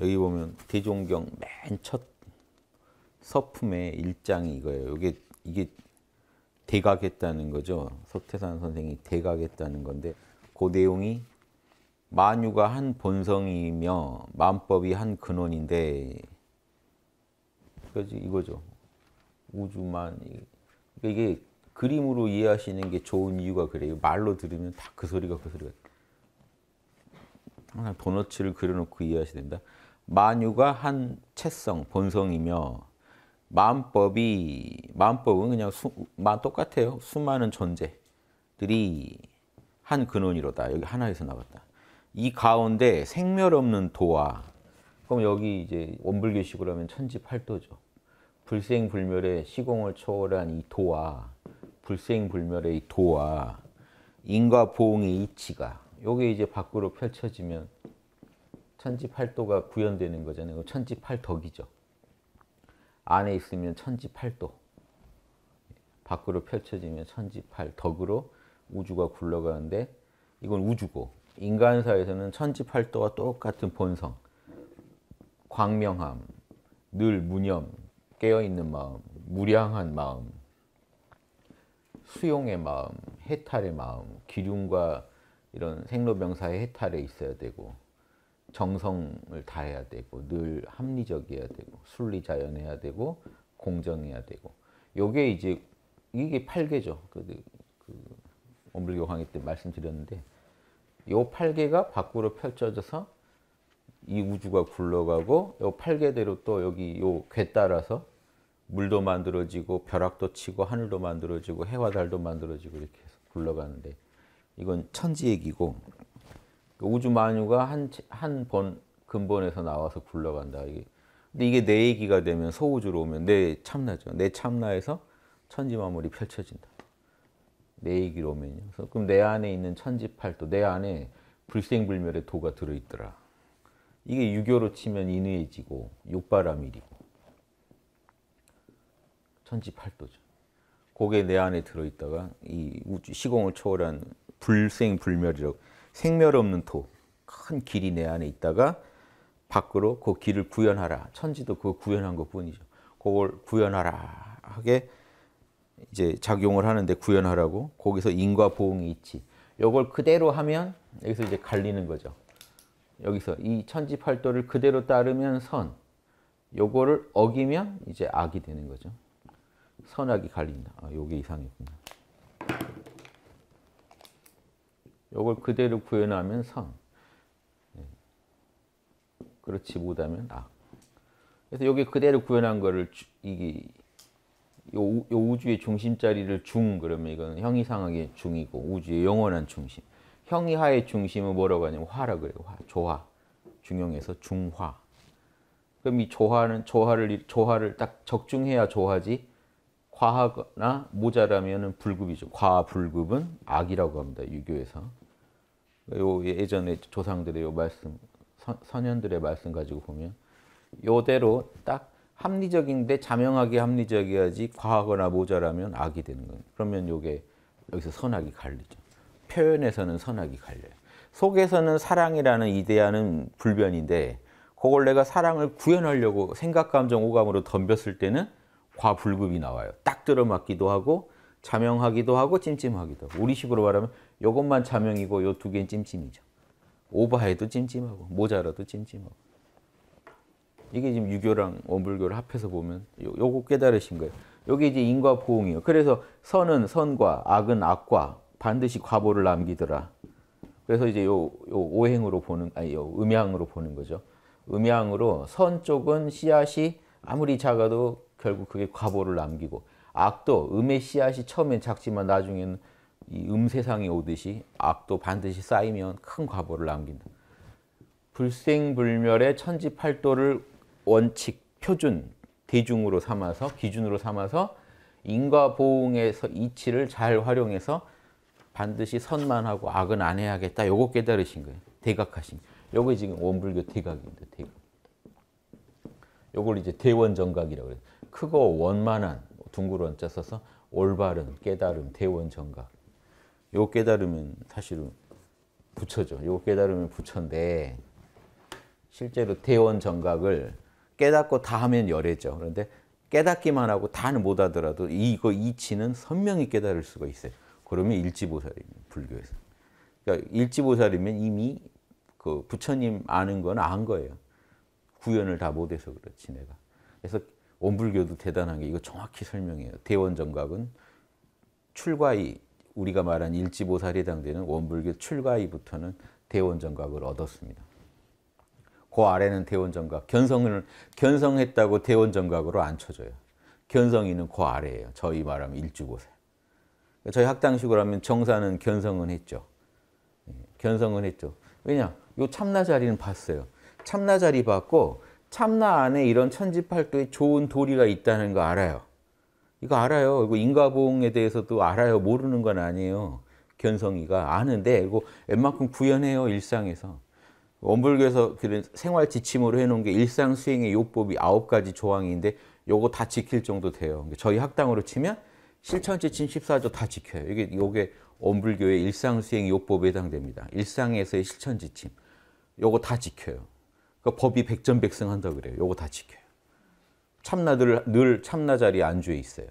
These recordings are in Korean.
여기 보면 대종경 맨 첫 서품의 일장이 이거예요. 이게 이게 대각했다는 거죠. 석태산 선생이 대각했다는 건데 그 내용이 만유가 한 본성이며 만법이 한 근원인데 그지 이거죠. 우주만 그러니까 이게 그림으로 이해하시는 게 좋은 이유가 그래요. 말로 들으면 다 그 소리가 그 소리가 항상 도너츠를 그려놓고 이해하셔 된다. 만유가 한 채성, 본성이며 마음법이 마음법은 그냥 수만 똑같아요. 수많은 존재들이 한 근원이로다. 여기 하나에서 나왔다. 이 가운데 생멸 없는 도와 그럼 여기 이제 원불교식으로 면 천지팔도죠. 불생불멸의 시공을 초월한 이 도와 불생불멸의 도와 인과 보응의 이치가 요게 이제 밖으로 펼쳐지면 천지팔도가 구현되는 거잖아요. 천지팔덕이죠. 안에 있으면 천지팔도, 밖으로 펼쳐지면 천지팔덕으로 우주가 굴러가는데 이건 우주고 인간사에서는 천지팔도와 똑같은 본성, 광명함, 늘 무념, 깨어있는 마음, 무량한 마음, 수용의 마음, 해탈의 마음, 기륜과 이런 생로병사의 해탈에 있어야 되고 정성을 다해야 되고 늘 합리적이어야 되고 순리자연해야 되고 공정해야 되고 요게 이제 이게 8개죠. 그, 그, 그 원불교 강의 때 말씀드렸는데 요 8개가 밖으로 펼쳐져서 이 우주가 굴러가고 요 8개대로 또 여기 요 궤 따라서 물도 만들어지고 벼락도 치고 하늘도 만들어지고 해와 달도 만들어지고 이렇게 해서 굴러가는데 이건 천지 얘기고 그러니까 우주 만유가 한 한 번 근본에서 나와서 굴러간다. 이게 근데 이게 내 얘기가 되면 소우주로 오면 내 참나죠. 내 참나에서 천지 만물이 펼쳐진다. 내 얘기로 오면요. 그럼 내 안에 있는 천지팔도 내 안에 불생불멸의 도가 들어있더라. 이게 유교로 치면 인의지고 육바라밀이고 천지팔도죠. 그게 내 안에 들어있다가 이 우주 시공을 초월한 불생불멸이라고 생멸 없는 토, 큰 길이 내 안에 있다가 밖으로 그 길을 구현하라. 천지도 그 구현한 것 뿐이죠. 그걸 구현하라 하게 이제 작용을 하는데 구현하라고 거기서 인과 보응이 있지. 요걸 그대로 하면 여기서 이제 갈리는 거죠. 여기서 이 천지팔도를 그대로 따르면 선, 요거를 어기면 이제 악이 되는 거죠. 선악이 갈린다. 아, 요게 이상이구나. 이걸 그대로 구현하면 선. 예. 그렇지 못하면 악. 그래서 여기 그대로 구현한 거를 주, 이게 요, 요, 우주의 중심 자리를 중 그러면 이건 형이상하게 중이고 우주의 영원한 중심. 형이하의 중심은 뭐라고 하냐면 화라 그래요. 화, 조화. 중용에서 중화. 그럼 이 조화는 조화를 조화를 딱 적중해야 조화지 과하거나 모자라면은 불급이죠. 과불급은 악이라고 합니다. 유교에서. 요 예전에 조상들의 요 말씀, 선현들의 말씀 가지고 보면 요대로 딱 합리적인데 자명하게 합리적이어야지 과하거나 모자라면 악이 되는 거예요. 그러면 요게 여기서 선악이 갈리죠. 표현에서는 선악이 갈려요. 속에서는 사랑이라는 이데아는 불변인데 그걸 내가 사랑을 구현하려고 생각, 감정, 오감으로 덤볐을 때는 과불급이 나와요. 딱 들어맞기도 하고 자명하기도 하고 찜찜하기도 하고 우리 식으로 말하면 요것만 자명이고 요 두 개는 찜찜이죠. 오버하도 찜찜하고 모자라도 찜찜하고. 이게 지금 유교랑 원불교를 합해서 보면 요, 요거 깨달으신 거예요. 요게 이제 인과 보응이에요. 그래서 선은 선과 악은 악과 반드시 과보를 남기더라. 그래서 이제 요, 요 오행으로 보는 아니 요 음양으로 보는 거죠. 음양으로 선 쪽은 씨앗이 아무리 작아도 결국 그게 과보를 남기고 악도 음의 씨앗이 처음엔 작지만 나중에는 이 음세상이 오듯이 악도 반드시 쌓이면 큰 과보를 남긴다. 불생불멸의 천지팔도를 원칙, 표준, 대중으로 삼아서 기준으로 삼아서 인과보응에서 이치를 잘 활용해서 반드시 선만 하고 악은 안 해야겠다. 요거 깨달으신 거예요. 대각하신. 요게 지금 원불교 대각입니다. 대각. 요걸 이제 대원정각이라고 그요 크고 원만한 둥글 원자 써서 올바른 깨달음 대원정각. 요거 깨달으면 사실은 부처죠. 요거 깨달으면 부처인데 실제로 태원 정각을 깨닫고 다 하면 열애죠. 그런데 깨닫기만 하고 다는 못하더라도 이거 이치는 선명히 깨달을 수가 있어요. 그러면 일지보살입니다. 불교에서. 그러니까 일지보살이면 이미 그 부처님 아는 건 안 거예요. 구현을 다 못해서 그렇지 내가. 그래서 원불교도 대단한 게 이거 정확히 설명해요. 대원정각은 출과이 우리가 말한 일지보살에 해당되는 원불교 출가이부터는 대원정각을 얻었습니다. 그 아래는 대원정각, 견성을 견성했다고 대원정각으로 안 쳐줘요. 견성이는 그 아래예요. 저희 말하면 일주보살. 저희 학당식으로 하면 정사는 견성은 했죠. 예, 견성은 했죠. 왜냐? 요 참나 자리는 봤어요. 참나 자리 봤고 참나 안에 이런 천지팔도의 좋은 도리가 있다는 거 알아요. 이거 알아요. 이거 인가봉에 대해서도 알아요. 모르는 건 아니에요. 견성이가 아는데 이거 웬만큼 구현해요. 일상에서. 원불교에서 그런 생활 지침으로 해놓은 게 일상 수행의 요법이 아홉 가지 조항인데 요거 다 지킬 정도 돼요. 그러니까 저희 학당으로 치면 실천지침 14조 다 지켜요. 이게 요게 원불교의 일상 수행 요법에 해당됩니다. 일상에서의 실천지침 요거 다 지켜요. 그 법이 백전백승한다 그래요. 요거 다 지켜요. 참나 늘, 늘 참나 자리에 안주해 있어요.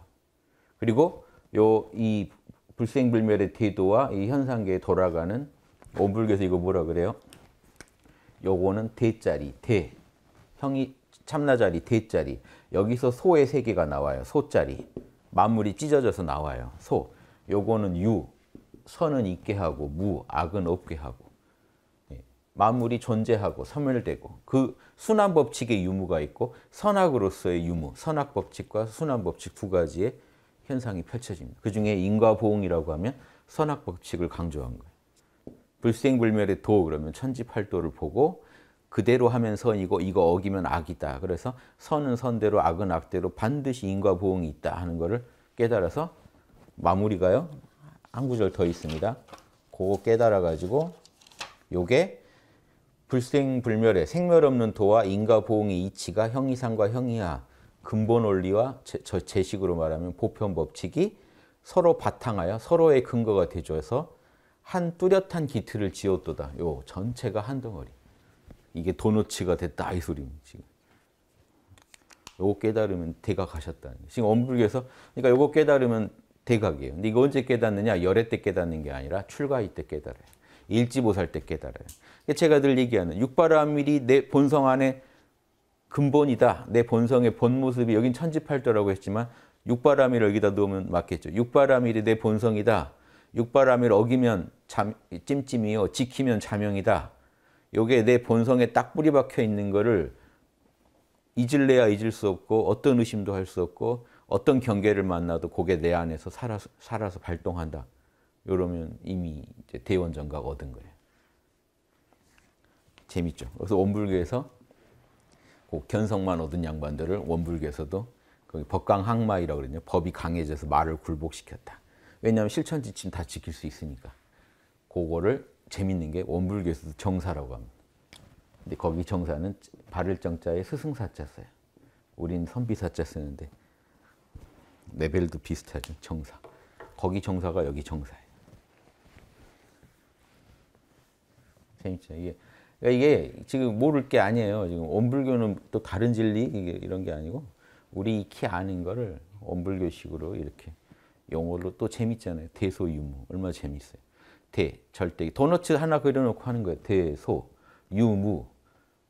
그리고 요 이 불생불멸의 태도와 이 현상계에 돌아가는 원불교에서 이거 뭐라 그래요? 요거는 대자리, 대. 형이 참나자리, 대자리. 여기서 소의 세 개가 나와요. 소자리. 만물이 찢어져서 나와요. 소. 요거는 유. 선은 있게 하고 무, 악은 없게 하고. 만물이 존재하고 소멸되고 그 순환 법칙의 유무가 있고 선악으로서의 유무, 선악 법칙과 순환 법칙 두 가지의 현상이 펼쳐집니다. 그 중에 인과보응이라고 하면 선악 법칙을 강조한 거예요. 불생불멸의 도 그러면 천지팔도를 보고 그대로 하면 선이고 이거 어기면 악이다. 그래서 선은 선대로 악은 악대로 반드시 인과보응이 있다 하는 것을 깨달아서 마무리가요. 한 구절 더 있습니다. 그거 깨달아 가지고 요게 불생불멸의 생멸 없는 도와 인과 보응의 이치가 형이상과 형이하 근본 원리와 제, 제식으로 말하면 보편 법칙이 서로 바탕하여 서로의 근거가 되줘서 한 뚜렷한 기틀을 지었도다. 요 전체가 한 덩어리. 이게 도너츠가 됐다 이 소리입니다. 지금. 요거 깨달으면 대각하셨다. 지금 엄불교에서 그러니까 요거 깨달으면 대각이에요. 근데 이거 언제 깨닫느냐? 열애 때 깨닫는 게 아니라 출가이 때 깨달아요. 일지보살 때 깨달아요. 제가 늘 얘기하는 육바라밀이 내 본성 안에 근본이다. 내 본성의 본 모습이 여긴 천지팔도라고 했지만 육바라밀을 여기다 놓으면 맞겠죠. 육바라밀이 내 본성이다. 육바라밀 어기면 잠, 찜찜이요. 지키면 자명이다. 요게 내 본성에 딱 뿌리박혀 있는 거를 잊을래야 잊을 수 없고 어떤 의심도 할 수 없고 어떤 경계를 만나도 고개 내 안에서 살아서, 살아서 발동한다. 이러면 이미 대원정각 얻은 거예요. 재밌죠. 그래서 원불교에서 그 견성만 얻은 양반들을 원불교에서도 거기 법강항마이라고 그러죠. 법이 강해져서 말을 굴복시켰다. 왜냐하면 실천 지침 다 지킬 수 있으니까. 그거를 재밌는 게 원불교에서도 정사라고 합니다. 근데 거기 정사는 바를 정자에 스승사자 써요. 우린 선비사자 쓰는데 레벨도 비슷하죠. 정사. 거기 정사가 여기 정사예요. 재밌죠. 이게 그러니까 이게 지금 모를 게 아니에요. 지금 원불교는 또 다른 진리 이런게 아니고 우리 익히 아는 거를 원불교식으로 이렇게 용어로 또 재밌잖아요. 대소유무 얼마나 재밌어요. 대 절대 도너 하나 그려놓고 하는 거예요. 대소 유무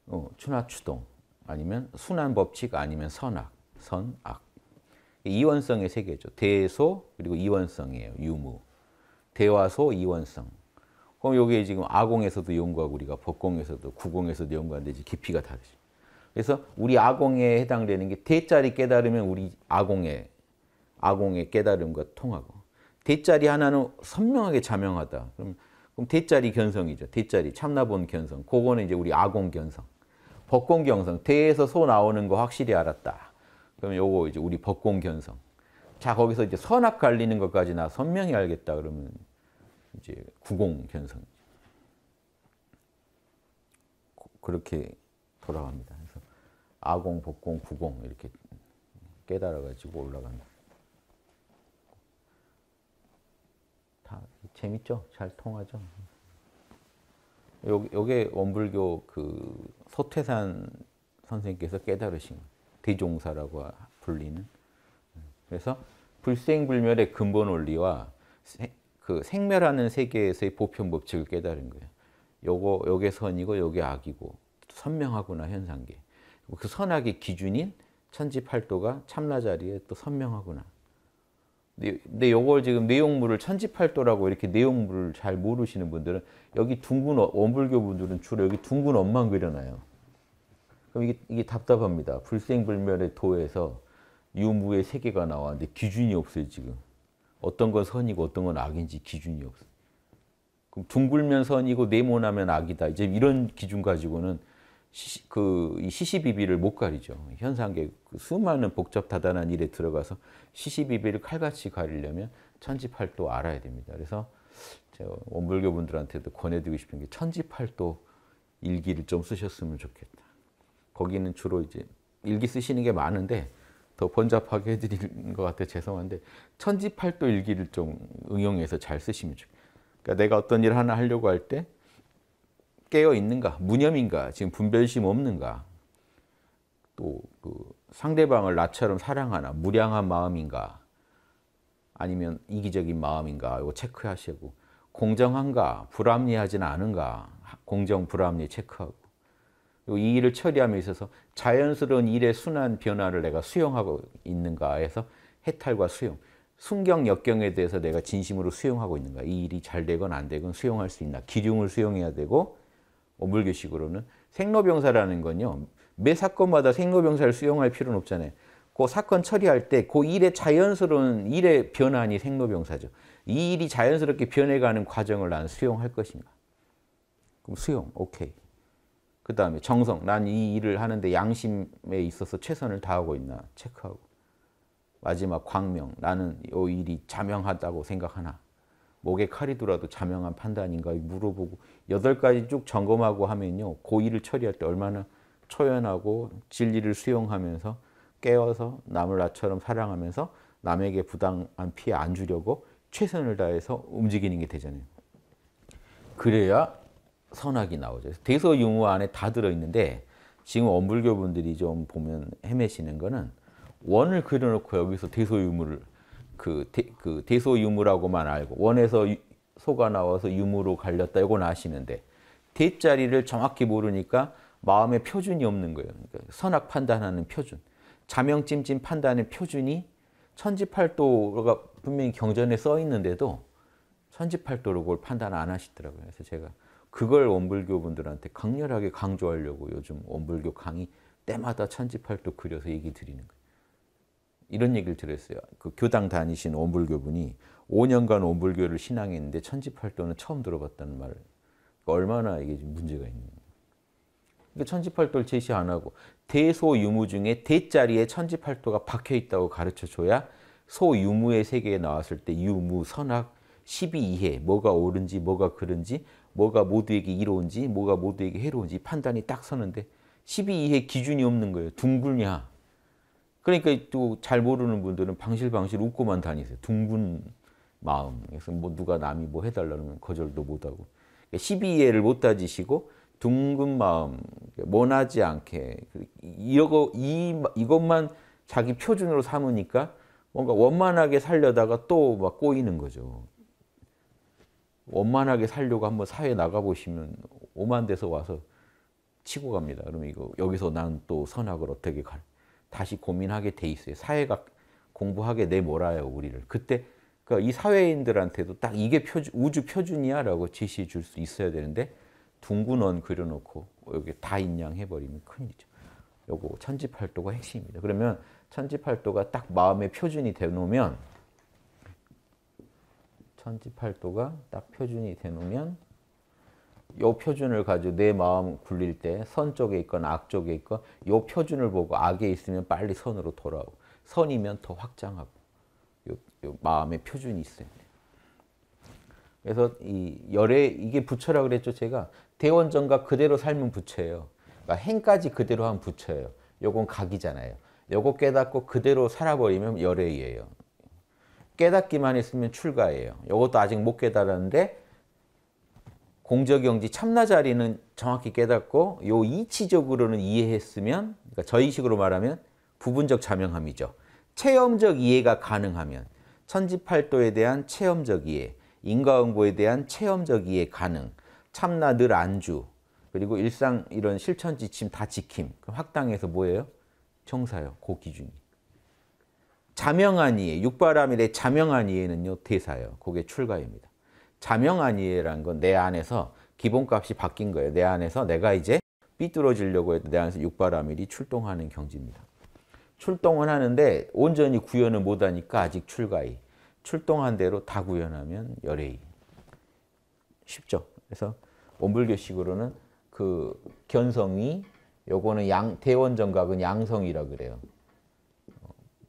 어, 추나추동 아니면 순환 법칙 아니면 선악 선악 이원성의 세계죠. 대소 그리고 이원성이에요. 유무 대화소 이원성 그럼 여기에 지금 아공에서도 연구하고 우리가 법공에서도 구공에서도 연구하는데 이제 깊이가 다르죠. 그래서 우리 아공에 해당되는 게 대자리 깨달으면 우리 아공에 아공의 깨달음과 통하고 대자리 하나는 선명하게 자명하다. 그럼 그럼 대자리 견성이죠. 대자리 참나본 견성. 그거는 이제 우리 아공 견성. 법공 견성. 대에서 소 나오는 거 확실히 알았다. 그럼 요거 이제 우리 법공 견성. 자 거기서 이제 선악 갈리는 것까지 나 선명히 알겠다 그러면 이제 구공 현상 그렇게 돌아갑니다. 그래서 아공, 복공, 구공 이렇게 깨달아가지고 올라가는 다 재밌죠? 잘 통하죠? 요, 요게 원불교 그 서태산 선생님께서 깨달으신 대종사라고 불리는 그래서 불생불멸의 근본 원리와 그 생멸하는 세계에서의 보편 법칙을 깨달은 거예요. 요거 요게 선이고 요게 악이고 선명하구나 현상계. 그 선악의 기준인 천지팔도가 참나 자리에 또 선명하구나. 네, 근데 요걸 지금 내용물을 천지팔도라고 이렇게 내용물을 잘 모르시는 분들은 여기 둥근 어, 원불교 분들은 주로 여기 둥근 원만 그려놔요. 그럼 이게, 이게 답답합니다. 불생불멸의 도에서 유무의 세계가 나왔는데 기준이 없어요 지금. 어떤 건 선이고 어떤 건 악인지 기준이 없어 그럼 둥글면 선이고 네모나면 악이다. 이제 이런 기준 가지고는 시시, 그 시시비비를 못 가리죠. 현상계 그 수많은 복잡다단한 일에 들어가서 시시비비를 칼같이 가리려면 천지팔도 알아야 됩니다. 그래서 제가 원불교 분들한테도 권해드리고 싶은 게 천지팔도 일기를 좀 쓰셨으면 좋겠다. 거기는 주로 이제 일기 쓰시는 게 많은데 더 번잡하게 해드리는 것 같아 죄송한데 천지팔도 일기를 좀 응용해서 잘 쓰시면 좋겠어요. 그러니까 내가 어떤 일 하나 하려고 할 때 깨어 있는가, 무념인가, 지금 분별심 없는가, 또 그 상대방을 나처럼 사랑하나, 무량한 마음인가, 아니면 이기적인 마음인가, 이거 체크하시고 공정한가, 불합리하지 않은가, 공정 불합리 체크하고. 이 일을 처리함에 있어서 자연스러운 일의 순환 변화를 내가 수용하고 있는가 해서 해탈과 수용, 순경 역경에 대해서 내가 진심으로 수용하고 있는가. 이 일이 잘 되건 안 되건 수용할 수 있나. 기륭을 수용해야 되고 오물교식으로는 뭐 생로병사라는 건요. 매 사건마다 생로병사를 수용할 필요는 없잖아요. 그 사건 처리할 때 그 일의 자연스러운 일의 변환이 생로병사죠. 이 일이 자연스럽게 변해가는 과정을 난 수용할 것인가. 그럼 수용, 오케이. 그 다음에 정성, 난 이 일을 하는데 양심에 있어서 최선을 다하고 있나 체크하고 마지막 광명, 나는 이 일이 자명하다고 생각하나 목에 칼이 돌아도 자명한 판단인가 물어보고 여덟 가지 쭉 점검하고 하면요 고의를 그 처리할 때 얼마나 초연하고 진리를 수용하면서 깨어서 남을 나처럼 사랑하면서 남에게 부당한 피해 안 주려고 최선을 다해서 움직이는 게 되잖아요. 그래야 선악이 나오죠. 대서 유무 안에 다 들어있는데 지금 원불교 분들이 좀 보면 헤매시는 거는 원을 그려놓고 여기서 대소 유무를 그, 대, 그 대소 유무라고만 알고 원에서 유, 소가 나와서 유무로 갈렸다 이건 아시는데 대자리를 정확히 모르니까 마음에 표준이 없는 거예요. 그러니까 선악 판단하는 표준, 자명찜찜 판단의 표준이 천지팔도가 분명히 경전에 써 있는데도 천지팔도로 그걸 판단 안 하시더라고요. 그래서 제가 그걸 원불교 분들한테 강렬하게 강조하려고 요즘 원불교 강의 때마다 천지팔도 그려서 얘기 드리는 거예요. 이런 얘기를 드렸어요. 그 교당 다니신 원불교 분이 5년간 원불교를 신앙했는데 천지팔도는 처음 들어봤다는 말. 그러니까 얼마나 이게 문제가 있는 거예요. 그러니까 천지팔도를 제시 안 하고 대소유무 중에 대자리에 천지팔도가 박혀 있다고 가르쳐 줘야 소유무의 세계에 나왔을 때 유무, 선악, 1 2 이해 뭐가 옳은지 뭐가 그른지 뭐가 모두에게 이로운지 뭐가 모두에게 해로운지 판단이 딱 서는데 1 2 이해 기준이 없는 거예요. 둥글냐. 그러니까 또 잘 모르는 분들은 방실방실 웃고만 다니세요. 둥근 마음. 그래서 뭐 누가 남이 뭐해달라는 거절도 못하고. 1 그러니까 2니 이해를못 따지시고 둥근 마음, 그러니까 원하지 않게 그 이거 이 이것만 자기 표준으로 삼으니까 뭔가 원만하게 살려다가 또 막 꼬이는 거죠. 원만하게 살려고 한번 사회 에 나가 보시면 오만 데서 와서 치고 갑니다. 그러면 이거 여기서 난 또 선악을 어떻게 갈 다시 고민하게 돼 있어요. 사회가 공부하게 내몰아요 우리를. 그때 그니까이 사회인들한테도 딱 이게 표준, 우주 표준이야라고 제시해 줄 수 있어야 되는데 둥근원 그려놓고 여기 다 인양 해버리면 큰일이죠. 요거 천지팔도가 핵심입니다. 그러면 천지팔도가 딱 마음의 표준이 되놓으면 천지팔도가 딱 표준이 되놓으면 이 표준을 가지고 내 마음 굴릴 때 선 쪽에 있건 악 쪽에 있건 이 표준을 보고 악에 있으면 빨리 선으로 돌아오고 선이면 더 확장하고 요, 요 마음의 표준이 있어요 그래서 이 열에 이게 부처라 그랬죠 제가 대원전과 그대로 삶은 부처예요. 그러니까 행까지 그대로 한 부처예요. 요건 각이잖아요. 요거 깨닫고 그대로 살아버리면 열애예요. 깨닫기만 했으면 출가예요. 이것도 아직 못 깨달았는데 공적영지 참나자리는 정확히 깨닫고 요 이치적으로는 이해했으면 그러니까 저희식으로 말하면 부분적 자명함이죠. 체험적 이해가 가능하면 천지팔도에 대한 체험적 이해, 인과응보에 대한 체험적 이해 가능, 참나 늘 안주, 그리고 일상 이런 실천 지침 다 지킴. 그럼 학당에서 뭐예요? 청사요. 그 기준이. 자명한이에 육바람일의 자명한이에는요 대사예요. 그게 출가입니다. 자명한이에란건 내 안에서 기본값이 바뀐 거예요. 내 안에서 내가 이제 삐뚤어지려고 해도 내 안에서 육바람일이 출동하는 경지입니다. 출동은 하는데 온전히 구현을 못하니까 아직 출가이. 출동한 대로 다 구현하면 열애이. 쉽죠. 그래서 원불교식으로는 그 견성이 요거는 양 대원 정각은 양성이라 그래요.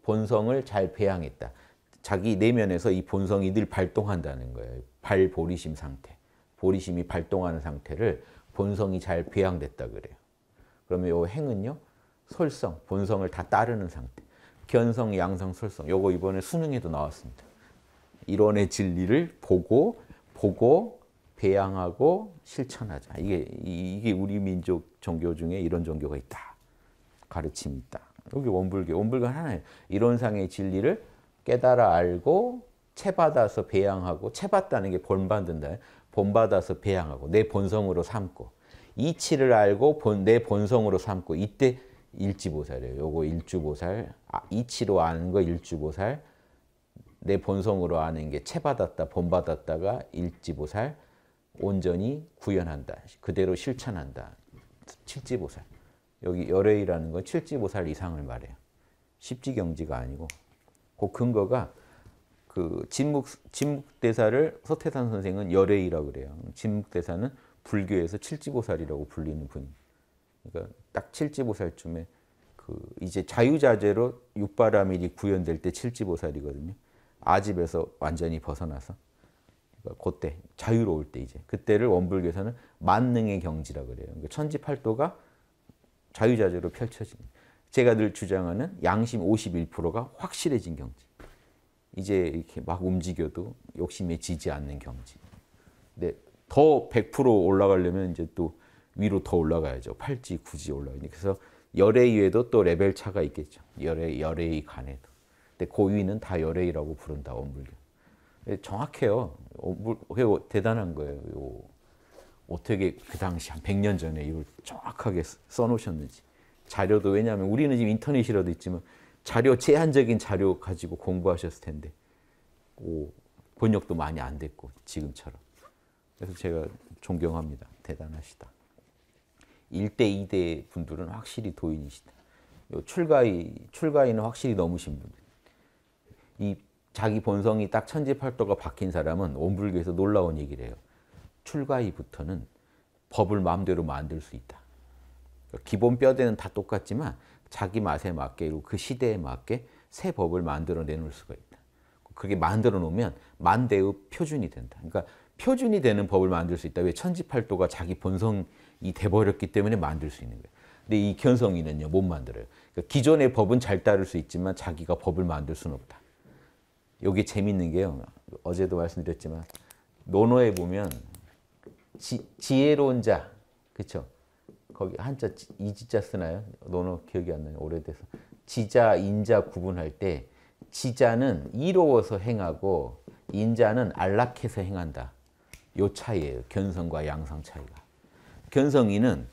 본성을 잘 배양했다. 자기 내면에서 이 본성이 늘 발동한다는 거예요. 발보리심 상태. 보리심이 발동하는 상태를 본성이 잘 배양됐다 그래요. 그러면 요 행은요. 설성, 본성을 다 따르는 상태. 견성, 양성, 설성. 요거 이번에 수능에도 나왔습니다. 이론의 진리를 보고 보고 배양하고 실천하자. 이게 이게 우리 민족 종교 중에 이런 종교가 있다. 가르침이 있다. 여기 원불교. 원불교 하나예요. 이론상의 진리를 깨달아 알고 채받아서 배양하고 채받다는 게 본받는다. 본받아서 배양하고 내 본성으로 삼고 이치를 알고 본, 내 본성으로 삼고 이때 일지보살이에요. 요거 일주보살. 아, 이치로 아는 거 일주보살. 내 본성으로 아는 게 채받았다, 본받았다가 일지보살. 온전히 구현한다. 그대로 실천한다. 칠지보살. 여기 열애이라는 건 75살 이상을 말해요. 십지경지가 아니고 그 근거가 그 진묵 진묵 대사를 서태산 선생은 열애이라고 그래요. 진묵 대사는 불교에서 75살이라고 불리는 분. 그러니까 딱 75살쯤에 그 이제 자유자재로 육바라밀이 구현될 때 75살이거든요. 아집에서 완전히 벗어나서 그러니까 그때 자유로울 때 이제 그때를 원불교에서는 만능의 경지라 그래요. 그러니까 천지팔도가 자유자재로 펼쳐진 제가 늘 주장하는 양심 51%가 확실해진 경제. 이제 이렇게 막 움직여도 욕심에 지지 않는 경제. 근데 더 100% 올라가려면 이제 또 위로 더 올라가야죠. 팔찌 굳이 올라가니 그래서 열의위에도 또 레벨 차가 있겠죠. 열의 열의 간에도. 근데 고위는 그 다 열의라고 부른다. 엄불교. 정확해요. 대단한 거예요. 요 어떻게 그 당시 한 100년 전에 이걸 정확하게 써놓으셨는지 자료도 왜냐하면 우리는 지금 인터넷이라도 있지만 자료 제한적인 자료 가지고 공부하셨을 텐데 오, 번역도 많이 안 됐고 지금처럼 그래서 제가 존경합니다. 대단하시다. 1대 2대 분들은 확실히 도인이시다. 출가이 출가이는 확실히 넘으신 분들. 이 자기 본성이 딱 천지팔도가 바뀐 사람은 원불교에서 놀라운 얘기를 해요. 출가 이부터는 법을 마음대로 만들 수 있다. 그러니까 기본 뼈대는 다 똑같지만 자기 맛에 맞게 그리고 그 시대에 맞게 새 법을 만들어 내놓을 수가 있다. 그게 만들어 놓으면 만대의 표준이 된다. 그러니까 표준이 되는 법을 만들 수 있다. 왜 천지팔도가 자기 본성이 돼버렸기 때문에 만들 수 있는 거예 근데 이 견성이는요 못 만들어요. 그러니까 기존의 법은 잘 따를 수 있지만 자기가 법을 만들 수는 없다. 여기 재밌는 게요. 어제도 말씀드렸지만 논어에 보면 지, 지혜로운 자. 그렇 거기 한자 이지자 쓰나요? 너무 기억이 안 나요. 오래돼서. 지자, 인자 구분할 때 지자는 이로워서 행하고 인자는 안락해서 행한다. 요 차이예요. 견성과 양성 차이가. 견성이는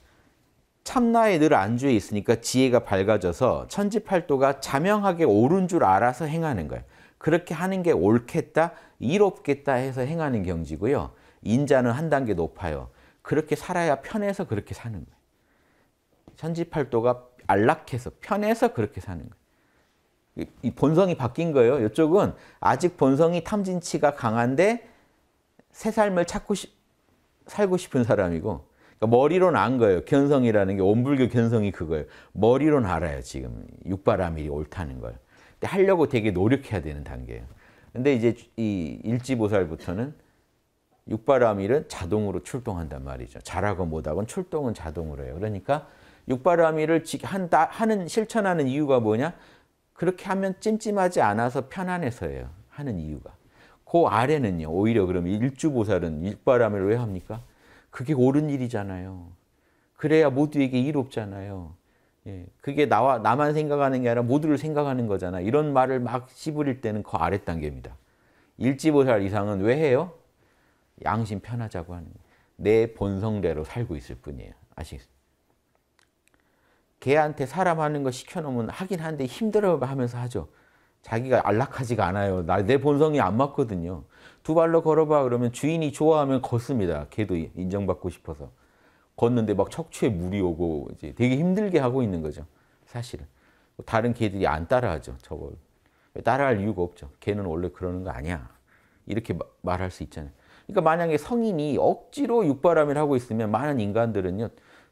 참나에 늘 안주해 있으니까 지혜가 밝아져서 천지팔도가 자명하게 옳은 줄 알아서 행하는 거예요. 그렇게 하는 게 옳겠다, 이롭겠다 해서 행하는 경지고요. 인자는 한 단계 높아요. 그렇게 살아야 편해서 그렇게 사는 거예요. 천지팔도가 안락해서 편해서 그렇게 사는 거예요. 이 본성이 바뀐 거예요. 이쪽은 아직 본성이 탐진치가 강한데 새 삶을 찾고 싶, 살고 싶은 사람이고 그러니까 머리론 안 거예요. 견성이라는 게 온불교 견성이 그거예요. 머리론 알아요. 지금 육바람이 옳다는 걸. 근데 하려고 되게 노력해야 되는 단계예요. 근데 이제 이 일지보살부터는 육바라밀은 자동으로 출동한단 말이죠. 잘하고 못하건 출동은 자동으로 해요. 그러니까 육바라밀을 한다, 하는 실천하는 이유가 뭐냐? 그렇게 하면 찜찜하지 않아서 편안해서예요. 하는 이유가. 그 아래는요. 오히려 그럼 일주보살은 육바람일을 왜 합니까? 그게 옳은 일이잖아요. 그래야 모두에게 이롭잖아요. 예, 그게 나와 나만 생각하는 게 아니라 모두를 생각하는 거잖아. 이런 말을 막 씹부릴 때는 그 아래 단계입니다. 일지보살 이상은 왜 해요? 양심 편하자고 하는 거내 본성대로 살고 있을 뿐이에요. 아시겠어요? 걔한테 사람 하는 거 시켜놓으면 하긴 하데 힘들어하면서 하죠. 자기가 안락하지가 않아요. 나, 내 본성이 안 맞거든요. 두 발로 걸어봐 그러면 주인이 좋아하면 걷습니다. 걔도 인정받고 싶어서. 걷는데 막 척추에 물이 오고 이제 되게 힘들게 하고 있는 거죠. 사실은. 뭐 다른 개들이 안 따라하죠. 저걸. 따라할 이유가 없죠. 걔는 원래 그러는 거 아니야. 이렇게 말할 수 있잖아요. 그러니까 만약에 성인이 억지로 육바람을 하고 있으면 많은 인간들은요.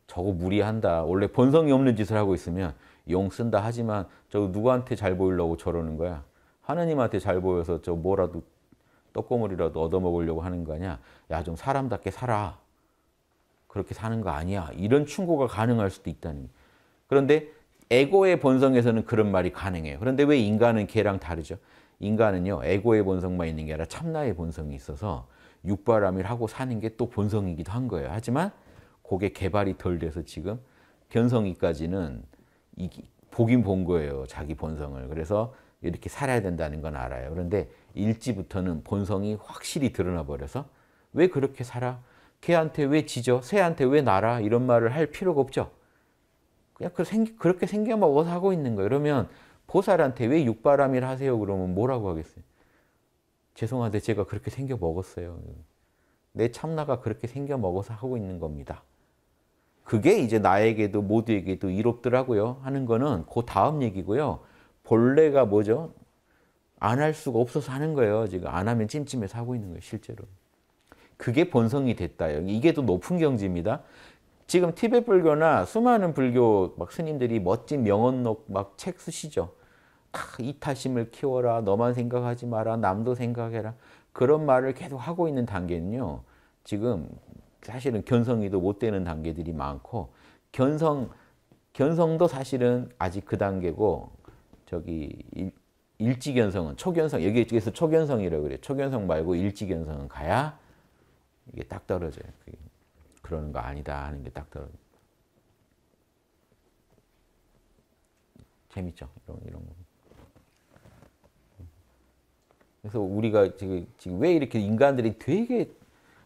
저거 무리한다. 원래 본성이 없는 짓을 하고 있으면 용 쓴다 하지만 저 누구한테 잘 보이려고 저러는 거야. 하느님한테 잘 보여서 저 뭐라도 떡고물이라도 얻어먹으려고 하는 거냐. 야 좀 사람답게 살아. 그렇게 사는 거 아니야. 이런 충고가 가능할 수도 있다는 거예 그런데 에고의 본성에서는 그런 말이 가능해요. 그런데 왜 인간은 걔랑 다르죠? 인간은요. 에고의 본성만 있는 게 아니라 참나의 본성이 있어서 육바람일 하고 사는 게 또 본성이기도 한 거예요. 하지만 그게 개발이 덜 돼서 지금 변성이까지는 이, 보긴 본 거예요. 자기 본성을. 그래서 이렇게 살아야 된다는 건 알아요. 그런데 일지부터는 본성이 확실히 드러나 버려서 왜 그렇게 살아? 개한테 왜 지져? 새한테 왜 날아? 이런 말을 할 필요가 없죠. 그냥 그 그렇게 생겨먹어서 하고 있는 거예요. 그러면 보살한테 왜 육바람일 하세요? 그러면 뭐라고 하겠어요? 죄송한데 제가 그렇게 생겨 먹었어요. 내 참나가 그렇게 생겨 먹어서 하고 있는 겁니다. 그게 이제 나에게도 모두에게도 이롭더라고요. 하는 거는 그 다음 얘기고요. 본래가 뭐죠? 안 할 수가 없어서 하는 거예요. 지금 안 하면 찜찜해서 하고 있는 거예요. 실제로. 그게 본성이 됐다 이게 또 높은 경지입니다. 지금 티벳 불교나 수많은 불교 막 스님들이 멋진 명언록 막 책 쓰시죠. 이타심을 키워라. 너만 생각하지 마라. 남도 생각해라. 그런 말을 계속 하고 있는 단계는요. 지금 사실은 견성이도 못 되는 단계들이 많고 견성 견성도 사실은 아직 그 단계고 저기 일, 일지견성은 초견성 여기에서 초견성이라고 그래요. 초견성 말고 일지견성은 가야 이게 딱 떨어져요. 그러는 거 아니다 하는 게 딱 떨어져. 재밌죠 이런 이런 거. 그래서 우리가 지금, 왜 이렇게 인간들이 되게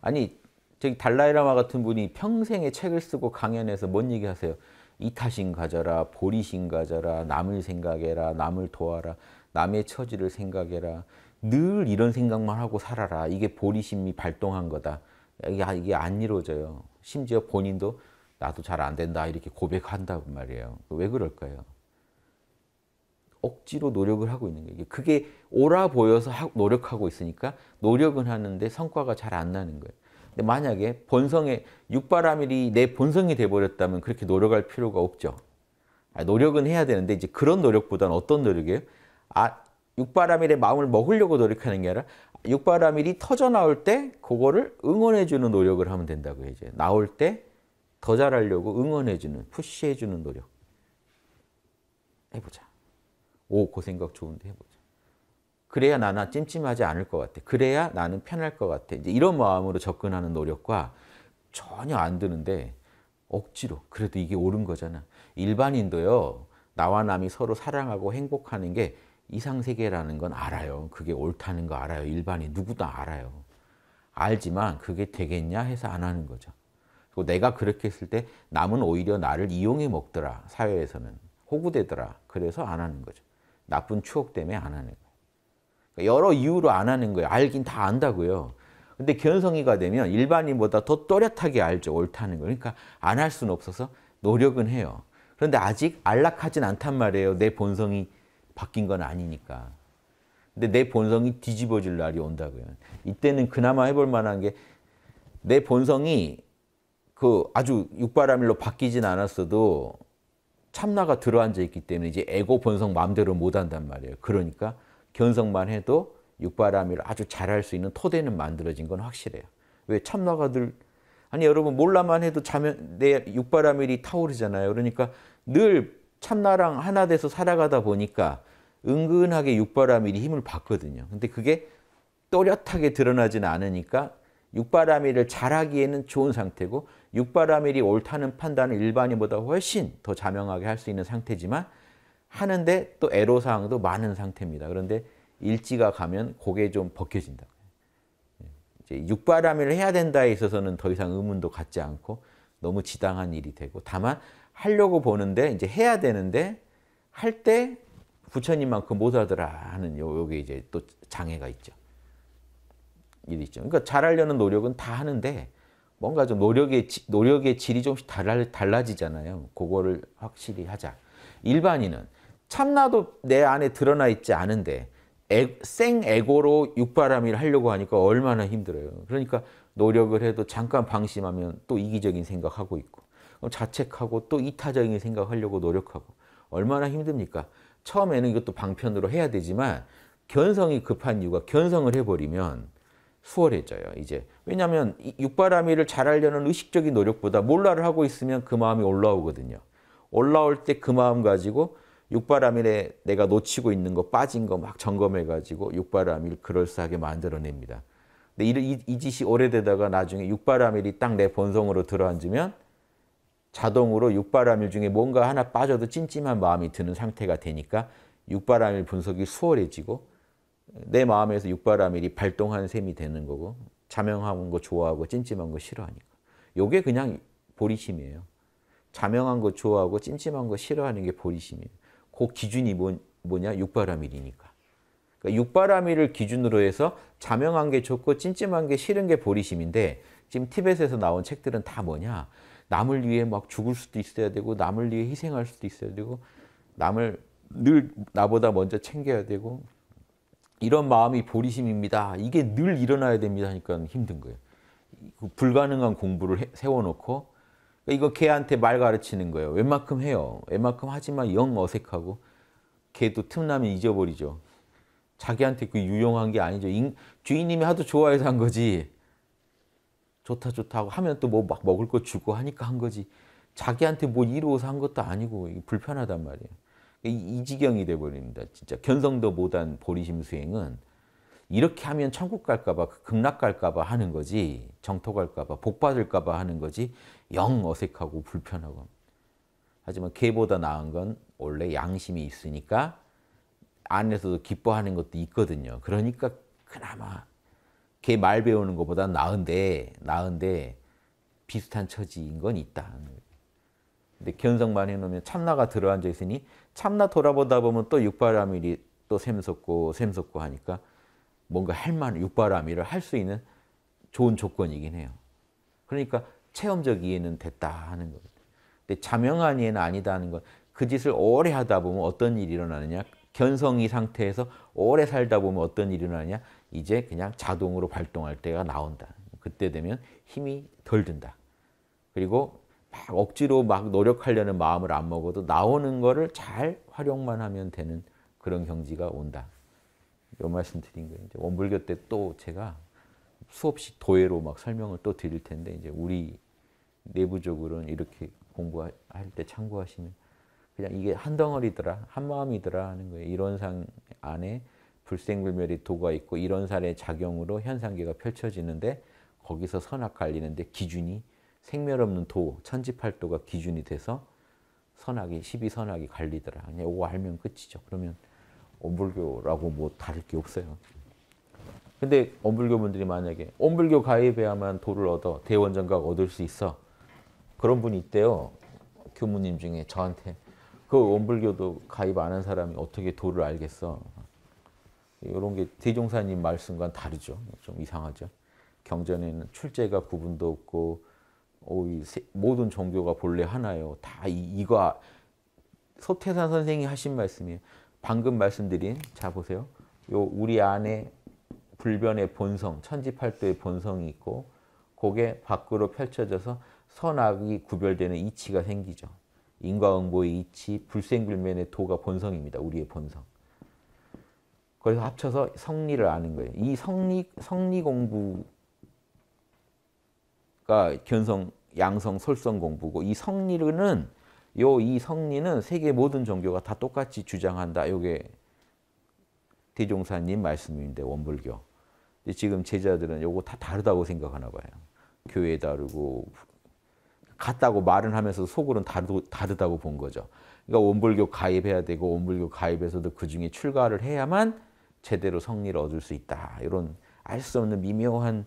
아니 저기 달라이라마 같은 분이 평생에 책을 쓰고 강연해서 뭔 얘기 하세요? 이타신 가져라, 보리신 가져라, 남을 생각해라, 남을 도와라, 남의 처지를 생각해라. 늘 이런 생각만 하고 살아라. 이게 보리심이 발동한 거다. 이게, 이게 안 이루어져요. 심지어 본인도 나도 잘 안 된다 이렇게 고백한다고 말이에요. 왜 그럴까요? 억지로 노력을 하고 있는 거예요. 그게 오라 보여서 노력하고 있으니까 노력은 하는데 성과가 잘 안 나는 거예요. 근데 만약에 본성에 육바라밀이 내 본성이 돼버렸다면 그렇게 노력할 필요가 없죠. 아, 노력은 해야 되는데 이제 그런 노력보다는 어떤 노력이에요? 아, 육바라밀의 마음을 먹으려고 노력하는 게 아니라 육바라밀이 터져 나올 때 그거를 응원해 주는 노력을 하면 된다고 이제 나올 때 더 잘하려고 응원해 주는 푸시해 주는 노력 해보자. 오, 그 생각 좋은데 해보자. 그래야 나나 찜찜하지 않을 것 같아. 그래야 나는 편할 것 같아. 이제 이런 마음으로 접근하는 노력과 전혀 안 드는데 억지로 그래도 이게 옳은 거잖아. 일반인도요. 나와 남이 서로 사랑하고 행복하는 게 이상세계라는 건 알아요. 그게 옳다는 거 알아요. 일반인 누구도 알아요. 알지만 그게 되겠냐 해서 안 하는 거죠. 그리고 내가 그렇게 했을 때 남은 오히려 나를 이용해 먹더라. 사회에서는. 호구되더라. 그래서 안 하는 거죠. 나쁜 추억 때문에 안 하는 거예요. 그러니까 여러 이유로 안 하는 거예요. 알긴 다 안다고요. 근데 견성이가 되면 일반인보다 더 또렷하게 알죠. 옳다는 거. 그러니까 안 할 수는 없어서 노력은 해요. 그런데 아직 안락하진 않단 말이에요. 내 본성이 바뀐 건 아니니까. 근데 내 본성이 뒤집어질 날이 온다고요. 이때는 그나마 해볼 만한 게 내 본성이 그 아주 육바라밀로 바뀌진 않았어도 참나가 들어앉아 있기 때문에 이제 에고 본성 마음대로 못 한단 말이에요. 그러니까 견성만 해도 육바람이를 아주 잘할 수 있는 토대는 만들어진 건 확실해요. 왜 참나가 들 아니 여러분 몰라만 해도 자면 내 육바람일이 타오르잖아요. 그러니까 늘 참나랑 하나 돼서 살아가다 보니까 은근하게 육바람일이 힘을 받거든요. 근데 그게 또렷하게 드러나지는 않으니까 육바라밀을 잘하기에는 좋은 상태고 육바라밀이 옳다는 판단을 일반인보다 훨씬 더 자명하게 할 수 있는 상태지만 하는데 또 애로사항도 많은 상태입니다. 그런데 일지가 가면 그게 좀 벗겨진다. 이제 육바라밀을 해야 된다에 있어서는 더 이상 의문도 갖지 않고 너무 지당한 일이 되고 다만 하려고 보는데 이제 해야 되는데 할 때 부처님만큼 못하더라 하는 요게 이제 또 장애가 있죠. 일이 있죠. 그러니까 잘하려는 노력은 다 하는데 뭔가 좀 노력의 노력의 질이 좀씩 달라, 달라지잖아요. 그거를 확실히 하자. 일반인은 참나도 내 안에 드러나 있지 않은데 애, 생 에고로 육바람일 하려고 하니까 얼마나 힘들어요. 그러니까 노력을 해도 잠깐 방심하면 또 이기적인 생각하고 있고 자책하고 또 이타적인 생각하려고 노력하고 얼마나 힘듭니까? 처음에는 이것도 방편으로 해야 되지만 견성이 급한 이유가 견성을 해버리면 수월해져요. 이제 왜냐하면 육바라밀을 잘하려는 의식적인 노력보다 몰라를 하고 있으면 그 마음이 올라오거든요. 올라올 때 그 마음 가지고 육바라밀에 내가 놓치고 있는 거 빠진 거 막 점검해 가지고 육바라밀 그럴싸하게 만들어냅니다. 근데 이, 이, 이 짓이 오래되다가 나중에 육바라밀이 딱 내 본성으로 들어앉으면 자동으로 육바라밀 중에 뭔가 하나 빠져도 찜찜한 마음이 드는 상태가 되니까 육바라밀 분석이 수월해지고 내 마음에서 육바라밀이 발동하는 셈이 되는 거고 자명한 거 좋아하고 찜찜한 거 싫어하니까. 요게 그냥 보리심이에요. 자명한 거 좋아하고 찜찜한 거 싫어하는 게 보리심이에요. 그 기준이 뭐, 냐 육바라밀이니까. 그러니까 육바라밀을 기준으로 해서 자명한 게 좋고 찜찜한 게 싫은 게 보리심인데 지금 티벳에서 나온 책들은 다 뭐냐? 남을 위해 막 죽을 수도 있어야 되고 남을 위해 희생할 수도 있어야 되고 남을 늘 나보다 먼저 챙겨야 되고 이런 마음이 보리심입니다. 이게 늘 일어나야 됩니다 하니까 힘든 거예요. 그 불가능한 공부를 세워놓고 그러니까 이거 걔한테 말 가르치는 거예요. 웬만큼 해요. 웬만큼 하지만 영 어색하고 걔도 틈나면 잊어버리죠. 자기한테 그 유용한 게 아니죠. 인, 주인님이 하도 좋아해서 한 거지. 좋다 좋다 하고 하면 또 뭐 막 먹을 거 주고 하니까 한 거지. 자기한테 뭐 이루어서 한 것도 아니고 불편하단 말이에요. 이, 지경이 돼버립니다. 진짜 견성도 못한 보리심 수행은 이렇게 하면 천국 갈까봐 그 극락 갈까봐 하는 거지 정토 갈까봐 복 받을까봐 하는 거지 영 어색하고 불편하고 하지만 개보다 나은 건 원래 양심이 있으니까 안에서도 기뻐하는 것도 있거든요. 그러니까 그나마 개말 배우는 것보다 나은데 나은데 비슷한 처지인 건 있다. 근데 견성만 해놓으면 참나가 들어앉아 있으니 참나 돌아보다 보면 또 육바람일이 또 샘솟고 샘솟고 하니까 뭔가 할 만한 육바람일을 할 수 있는 좋은 조건이긴 해요. 그러니까 체험적 이해는 됐다 하는 거거든 근데 자명한 이해는 아니다 하는 건 그 짓을 오래 하다 보면 어떤 일이 일어나느냐 견성이 상태에서 오래 살다 보면 어떤 일이 일어나냐 이제 그냥 자동으로 발동할 때가 나온다. 그때 되면 힘이 덜 든다. 그리고 막 억지로 막 노력하려는 마음을 안 먹어도 나오는 거를 잘 활용만 하면 되는 그런 경지가 온다. 요 말씀 드린 거예요. 이제 원불교 때 또 제가 수없이 도예로 막 설명을 또 드릴 텐데 이제 우리 내부적으로는 이렇게 공부할 때 참고하시면 그냥 이게 한 덩어리더라 한 마음이더라 하는 거예요. 이론상 안에 불생불멸의 도가 있고 이론상의 작용으로 현상계가 펼쳐지는데 거기서 선악 갈리는데 기준이 생멸 없는 도, 천지팔도가 기준이 돼서 선악이, 12선악이 갈리더라. 그냥 이거 알면 끝이죠. 그러면 엄불교라고 뭐 다를 게 없어요. 근데 엄불교 분들이 만약에 엄불교 가입해야만 도를 얻어, 대원정각 얻을 수 있어. 그런 분이 있대요. 교무님 중에 저한테. 그 엄불교도 가입 안 한 사람이 어떻게 도를 알겠어. 이런 게 대종사님 말씀과는 다르죠. 좀 이상하죠. 경전에는 출제가 구분도 없고 어, 이 세, 모든 종교가 본래 하나요. 다 이, 거 아, 서태산 선생이 하신 말씀이에요. 방금 말씀드린 자 보세요. 요 우리 안에 불변의 본성, 천지팔도의 본성이 있고 그게 밖으로 펼쳐져서 선악이 구별되는 이치가 생기죠. 인과응보의 이치, 불생불면의 도가 본성입니다. 우리의 본성. 그래서 합쳐서 성리를 아는 거예요. 이 성리, 성리 공부 아까 그러니까 견성, 양성, 설성 공부고 이 성리는 요 이 성리는 세계 모든 종교가 다 똑같이 주장한다. 요게 대종사님 말씀인데 원불교. 지금 제자들은 요거 다 다르다고 생각하나 봐요. 교회 다르고 같다고 말은 하면서 속으로는 다르, 다르다고 본 거죠. 그러니까 원불교 가입해야 되고 원불교 가입에서도 그중에 출가를 해야만 제대로 성리를 얻을 수 있다. 이런 알 수 없는 미묘한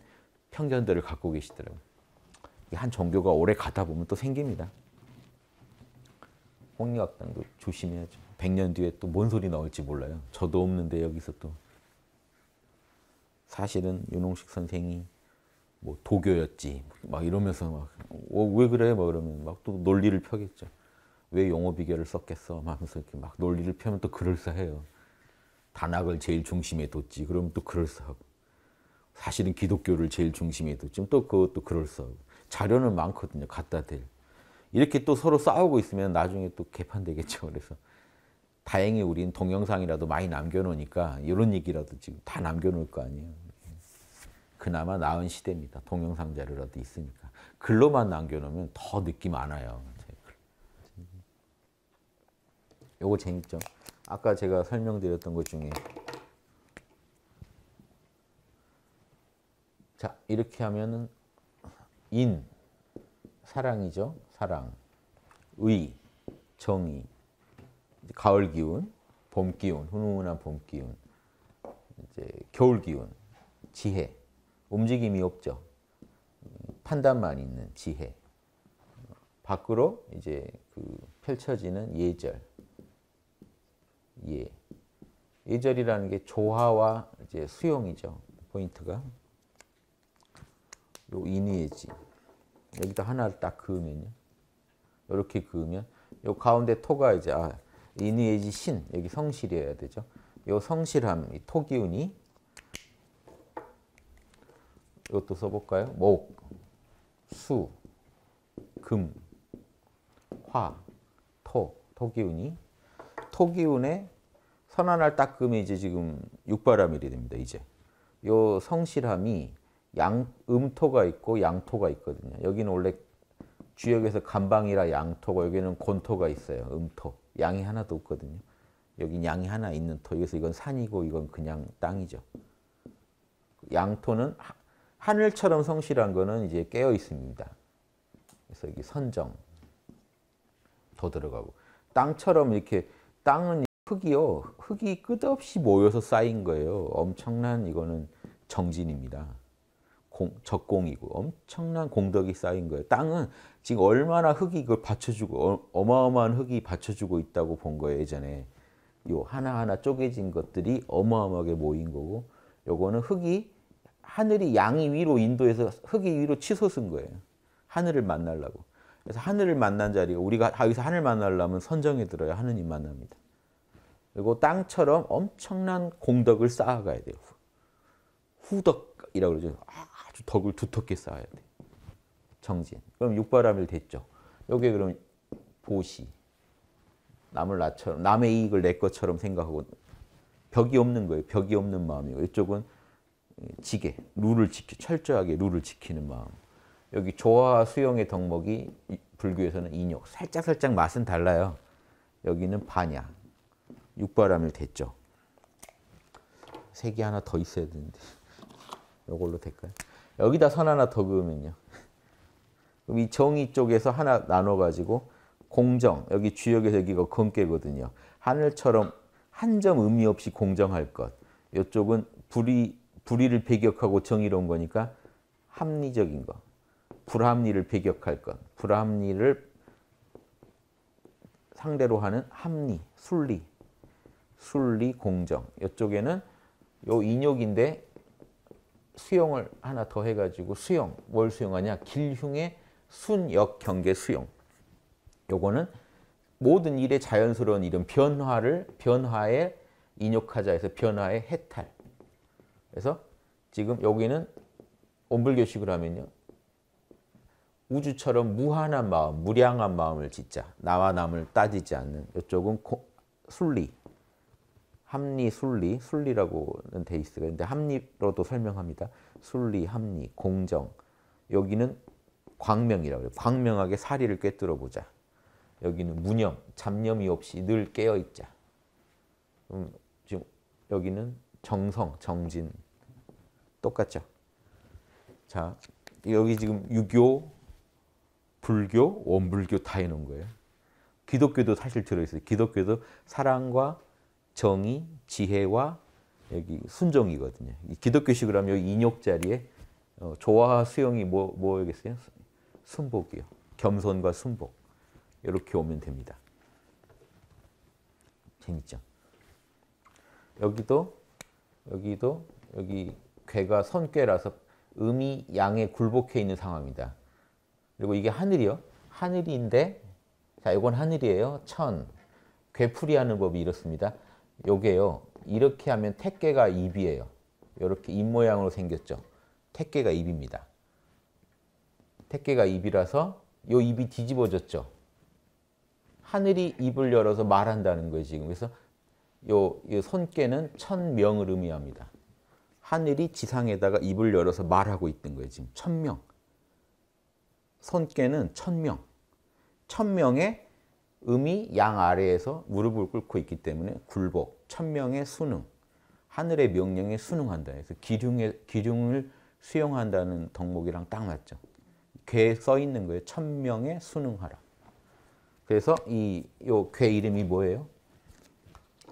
편견들을 갖고 계시더라고요. 한 종교가 오래 가다 보면 또 생깁니다. 홍리학당도 조심해야죠. 100년 뒤에 또 뭔 소리 나올지 몰라요. 저도 없는데 여기서 또 사실은 윤홍식 선생이 뭐 도교였지 막 이러면서 막왜 어, 그래 막 이러면 막 또 논리를 펴겠죠. 왜 용어 비결을 썼겠어 하면서 이렇게 막 논리를 펴면 또 그럴싸해요. 단학을 제일 중심에 뒀지 그러면 또 그럴싸하고 사실은 기독교를 제일 중심에 뒀지 또 그것도 그럴싸하고 자료는 많거든요. 갖다 댈. 이렇게 또 서로 싸우고 있으면 나중에 또 개판되겠죠. 그래서 다행히 우린 동영상이라도 많이 남겨놓으니까 이런 얘기라도 지금 다 남겨놓을 거 아니에요. 그나마 나은 시대입니다. 동영상 자료라도 있으니까. 글로만 남겨놓으면 더 느낌 많아요. 요거 재밌죠? 아까 제가 설명드렸던 것 중에 자 이렇게 하면은 인, 사랑이죠. 사랑, 의, 정의, 가을 기운, 봄 기운, 훈훈한 봄 기운, 이제 겨울 기운, 지혜, 움직임이 없죠. 판단만 있는 지혜. 밖으로 이제 그 펼쳐지는 예절. 예. 예절이라는 게 조화와 이제 수용이죠. 포인트가. 요 인위해지. 여기다 하나를 딱 그으면요. 이렇게 그으면 요 가운데 토가 이제 아, 인위해지 신 여기 성실이어야 되죠. 요 성실함 이 토기운이 이것도 써볼까요? 목, 수, 금, 화, 토, 토기운이 토기운의 선한을 딱 금이 이제 지금 육바라밀이 됩니다. 이제 요 성실함이 양, 음토가 있고 양토가 있거든요. 여기는 원래 주역에서 간방이라 양토고 여기는 곤토가 있어요. 음토. 양이 하나도 없거든요. 여긴 양이 하나 있는 토. 여기서 이건 산이고 이건 그냥 땅이죠. 양토는 하, 늘처럼 성실한 거는 이제 깨어 있습니다. 그래서 여기 선정 더 들어가고 땅처럼 이렇게 땅은 흙이요. 흙이 끝없이 모여서 쌓인 거예요. 엄청난 이거는 정진입니다. 공, 적공이고 엄청난 공덕이 쌓인 거예요. 땅은 지금 얼마나 흙이 그걸 받쳐주고 어, 마어마한 흙이 받쳐주고 있다고 본 거예요. 예전에 요 하나하나 쪼개진 것들이 어마어마하게 모인 거고 요거는 흙이 하늘이 양이 위로 인도에서 흙이 위로 치솟은 거예요. 하늘을 만나려고. 그래서 하늘을 만난 자리가 우리가 여기서 하늘 만나려면 선정에 들어야 하느님 만납니다. 그리고 땅처럼 엄청난 공덕을 쌓아가야 돼요. 후덕이라고 그러죠. 아, 덕을 두텁게 쌓아야 돼. 정진. 그럼 육바람일 됐죠. 여기 그럼 보시. 남을 나처럼, 남의 이익을 내 것처럼 생각하고 벽이 없는 거예요. 벽이 없는 마음이고 이쪽은 지게, 룰을 지키, 철저하게 룰을 지키는 마음. 여기 조화 수용의 덕목이 불교에서는 인욕. 살짝살짝 맛은 달라요. 여기는 반야. 육바람일 됐죠. 색이 하나 더 있어야 되는데. 이걸로 될까요? 여기다 선 하나 더 그으면요. 그럼 이 정의 쪽에서 하나 나눠가지고 공정, 여기 주역에서 여기가 검깨거든요. 하늘처럼 한 점 의미 없이 공정할 것. 이쪽은 불의, 불의를 배격하고 정의로운 거니까 합리적인 것. 불합리를 배격할 것. 불합리를 상대로 하는 합리, 순리, 순리, 공정. 이쪽에는 요 인욕인데 수용을 하나 더 해가지고 수용, 뭘 수용하냐? 길흉의 순역 경계 수용. 요거는 모든 일의 자연스러운 이름 변화를 변화의 인욕하자에서 변화의 해탈. 그래서 지금 여기는 온불교식으로 하면요. 우주처럼 무한한 마음, 무량한 마음을 짓자. 나와 남을 따지지 않는 이쪽은 고, 순리, 합리, 순리, 순리라고는 데이스가 있는데 합리로도 설명합니다. 순리, 합리, 공정. 여기는 광명이라고 해요. 광명하게 사리를 꿰뚫어 보자. 여기는 무념, 잡념이 없이 늘 깨어 있자. 음, 지금 여기는 정성, 정진 똑같죠. 자, 여기 지금 유교, 불교, 원불교 다 해놓은 거예요. 기독교도 사실 들어있어요. 기독교도 사랑과 정의, 지혜와 여기 순종이거든요. 기독교식으로 하면 인욕 자리에 어, 조화 수용이 뭐, 뭐겠어요? 순복이요. 겸손과 순복. 이렇게 오면 됩니다. 재밌죠? 여기도 여기도 여기 괴가 선괴라서 음이 양에 굴복해 있는 상황입니다. 그리고 이게 하늘이요. 하늘인데 자 이건 하늘이에요. 천. 괴풀이 하는 법이 이렇습니다. 요게요. 이렇게 하면 택개가 입이에요. 이렇게 입 모양으로 생겼죠. 택개가 입입니다. 택개가 입이라서 요 입이 뒤집어졌죠. 하늘이 입을 열어서 말한다는 거예요, 지금. 그래서 요, 요 손깨는 천명을 의미합니다. 하늘이 지상에다가 입을 열어서 말하고 있던 거예요, 지금. 천명. 손깨는 천명. 천명의 음이 양 아래에서 무릎을 꿇고 있기 때문에 굴복, 천명의 순응, 하늘의 명령에 순응한다. 그래서 기륭의, 기륭을 수용한다는 덕목이랑 딱 맞죠. 괴에 써 있는 거예요. 천명에 순응하라. 그래서 이 괴 이름이 뭐예요?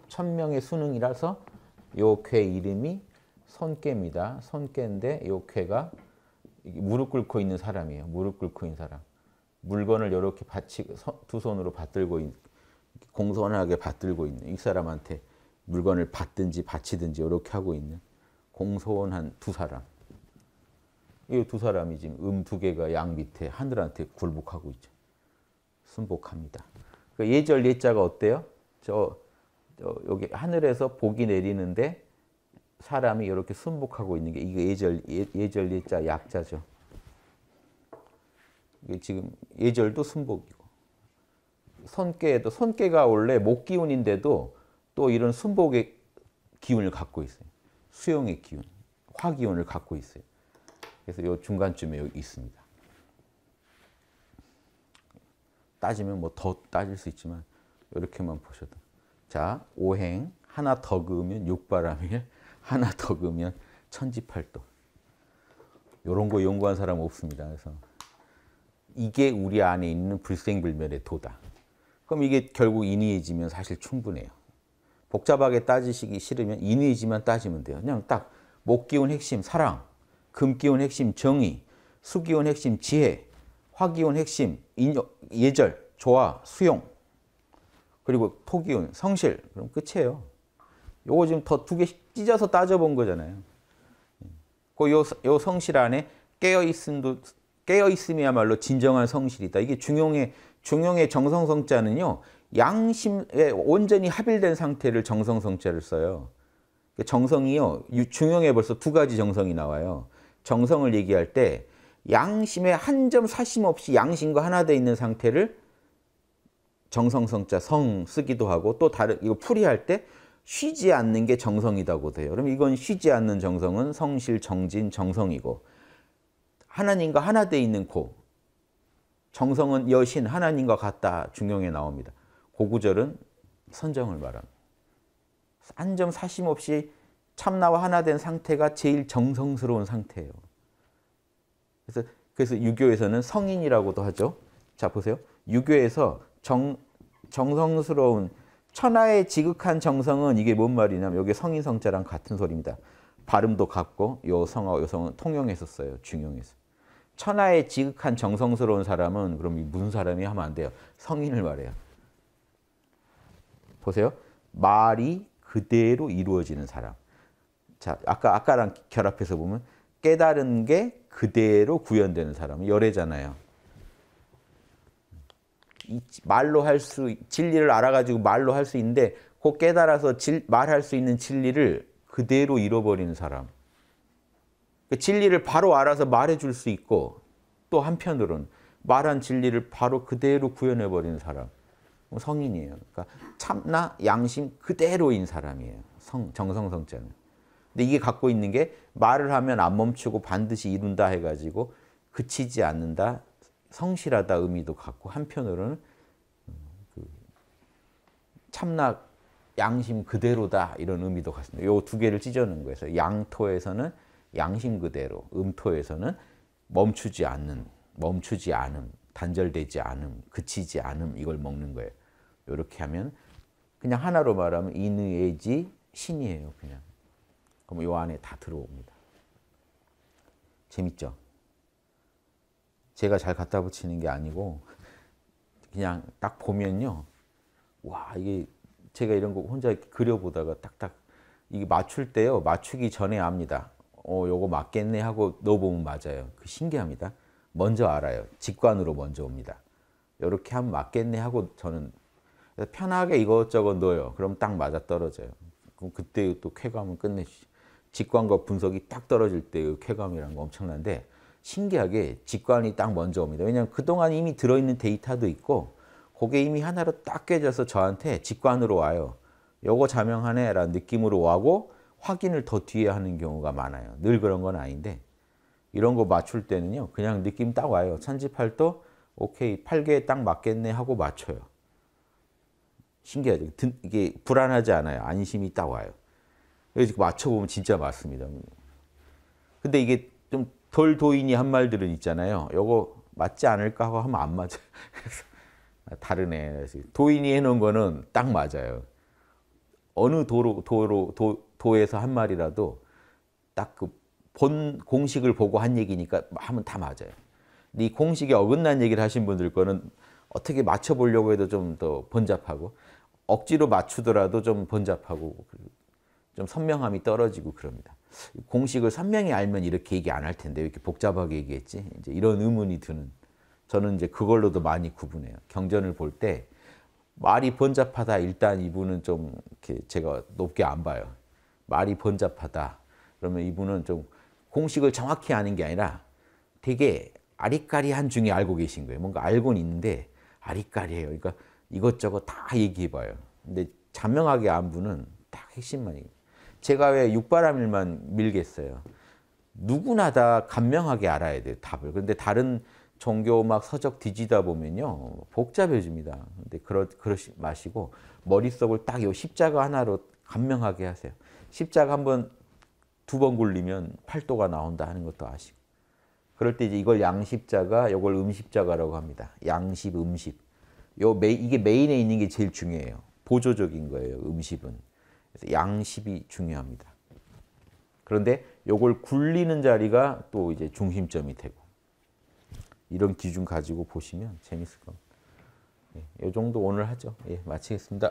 천명의 순응이라서 요괴 이름이 손깨입니다. 손깨인데 요 괴가 무릎 꿇고 있는 사람이에요. 무릎 꿇고 있는 사람. 물건을 이렇게 받치, 두 손으로 받들고 있, 공손하게 받들고 있는 이 사람한테 물건을 받든지 받치든지 이렇게 하고 있는 공손한 두 사람. 이 두 사람이 지금 음 두 개가 양 밑에 하늘한테 굴복하고 있죠. 순복합니다. 그 예절 예자가 어때요? 저, 저 여기 하늘에서 복이 내리는데 사람이 이렇게 순복하고 있는 게 이게 예절 예, 예절 예자 약자죠. 지금 예절도 순복이고 손깨도 손깨가 원래 목 기운인데도 또 이런 순복의 기운을 갖고 있어요. 수용의 기운, 화 기운을 갖고 있어요. 그래서 요 중간쯤에 여기 있습니다. 따지면 뭐 더 따질 수 있지만 이렇게만 보셔도 자 오행 하나 더 그으면 육바람일 하나 더 그으면 천지팔도 이런 거 연구한 사람 없습니다. 그래서 이게 우리 안에 있는 불생불멸의 도다. 그럼 이게 결국 인위해지면 사실 충분해요. 복잡하게 따지시기 싫으면 인위지만 따지면 돼요. 그냥 딱 목기운 핵심 사랑, 금기운 핵심 정의, 수기운 핵심 지혜, 화기운 핵심 예절, 조화, 수용, 그리고 토기운 성실. 그럼 끝이에요. 요거 지금 더 두 개 찢어서 따져본 거잖아요. 그요 성실 안에 깨어있음도 깨어 있음이야말로 진정한 성실이다. 이게 중용의 중용의 정성성자는요. 양심에 온전히 합일된 상태를 정성성자를 써요. 그러니까 정성이요. 중용에 벌써 두 가지 정성이 나와요. 정성을 얘기할 때 양심에 한 점 사심 없이 양심과 하나 돼 있는 상태를 정성성자 성 쓰기도 하고 또 다른 이거 풀이할 때 쉬지 않는 게 정성이라고 돼요. 그럼 이건 쉬지 않는 정성은 성실, 정진, 정성이고 하나님과 하나 돼 있는 코. 정성은 여신 하나님과 같다 중용에 나옵니다. 고구절은 선정을 말합니다. 한 점 사심 없이 참나와 하나 된 상태가 제일 정성스러운 상태예요. 그래서 그래서 유교에서는 성인이라고도 하죠. 자 보세요. 유교에서 정 정성스러운 천하의 지극한 정성은 이게 뭔 말이냐면 여기 성인 성자랑 같은 소리입니다. 발음도 같고 요 성하고 요 성은 통용했었어요. 중용해서. 천하에 지극한 정성스러운 사람은 그럼 무슨 사람이 하면 안 돼요. 성인을 말해요. 보세요. 말이 그대로 이루어지는 사람. 자, 아까 아까랑 결합해서 보면 깨달은 게 그대로 구현되는 사람은 열애잖아요. 말로 할 수 진리를 알아가지고 말로 할 수 있는데 그 깨달아서 말할 수 있는 진리를 그대로 잃어버리는 사람. 그러니까 진리를 바로 알아서 말해줄 수 있고 또 한편으로는 말한 진리를 바로 그대로 구현해버리는 사람. 뭐 성인이에요. 그러니까 참나 양심 그대로인 사람이에요. 성, 정성성자는. 근데 이게 갖고 있는 게 말을 하면 안 멈추고 반드시 이룬다 해가지고 그치지 않는다, 성실하다 의미도 갖고 한편으로는 그 참나 양심 그대로다 이런 의미도 갖습니다. 요 두 개를 찢어는 거예요. 양토에서는 양심 그대로 음토에서는 멈추지 않는, 멈추지 않음, 단절되지 않음, 그치지 않음 이걸 먹는 거예요. 이렇게 하면 그냥 하나로 말하면 인의지 신이에요. 그냥. 그럼 요 안에 다 들어옵니다. 재밌죠? 제가 잘 갖다 붙이는 게 아니고 그냥 딱 보면요. 와 이게 제가 이런 거 혼자 그려보다가 딱딱 이게 맞출 때요. 맞추기 전에 압니다. 어, 요거 맞겠네 하고 넣어보면 맞아요. 그 신기합니다. 먼저 알아요. 직관으로 먼저 옵니다. 이렇게 하면 맞겠네 하고 저는 편하게 이것저것 넣어요. 그럼 딱 맞아떨어져요. 그럼 그때 또 쾌감은 끝내주죠. 직관과 분석이 딱 떨어질 때의 그 쾌감이란 거 엄청난데 신기하게 직관이 딱 먼저 옵니다. 왜냐면 그동안 이미 들어있는 데이터도 있고 그게 이미 하나로 딱 깨져서 저한테 직관으로 와요. 요거 자명하네 라는 느낌으로 와고 확인을 더 뒤에 하는 경우가 많아요. 늘 그런 건 아닌데 이런 거 맞출 때는요. 그냥 느낌 딱 와요. 찬지도 오케이 8개에 딱 맞겠네 하고 맞춰요. 신기하죠? 이게 불안하지 않아요. 안심이 딱 와요. 그래서 맞춰보면 진짜 맞습니다. 근데 이게 좀 덜 도인이 한 말들은 있잖아요. 요거 맞지 않을까 하고 하면 안 맞아요. 그래서 다르네. 도인이 해놓은 거는 딱 맞아요. 어느 도로, 도로, 도, 도에서 한 말이라도 딱 그 본 공식을 보고 한 얘기니까 하면 다 맞아요. 이 공식에 어긋난 얘기를 하신 분들 거는 어떻게 맞춰보려고 해도 좀 더 번잡하고 억지로 맞추더라도 좀 번잡하고 좀 선명함이 떨어지고 그럽니다. 공식을 선명히 알면 이렇게 얘기 안 할 텐데 이렇게 복잡하게 얘기했지? 이제 이런 의문이 드는 저는 이제 그걸로도 많이 구분해요. 경전을 볼 때 말이 번잡하다 일단 이분은 좀 이렇게 제가 높게 안 봐요. 말이 번잡하다. 그러면 이분은 좀 공식을 정확히 아는 게 아니라 되게 아리까리한 중에 알고 계신 거예요. 뭔가 알고는 있는데 아리까리해요. 그러니까 이것저것 다 얘기해봐요. 근데 자명하게 안 분은 딱 핵심만 얘기해요. 제가 왜 육바람일만 밀겠어요. 누구나 다 간명하게 알아야 돼요, 답을. 근데 다른 종교 막 서적 뒤지다 보면요. 복잡해집니다. 근데 그러, 그러시 마시고 머릿속을 딱 이 십자가 하나로 간명하게 하세요. 십자가 한번 두 번 굴리면 팔도가 나온다 하는 것도 아시고 그럴 때 이제 이걸 양십자가 이걸 음십자가라고 합니다. 양십 음십 요 메, 이게 메인에 있는 게 제일 중요해요. 보조적인 거예요. 음십은 그래서 양십이 중요합니다. 그런데 요걸 굴리는 자리가 또 이제 중심점이 되고 이런 기준 가지고 보시면 재밌을 겁니다. 예, 요 정도 오늘 하죠. 예, 마치겠습니다.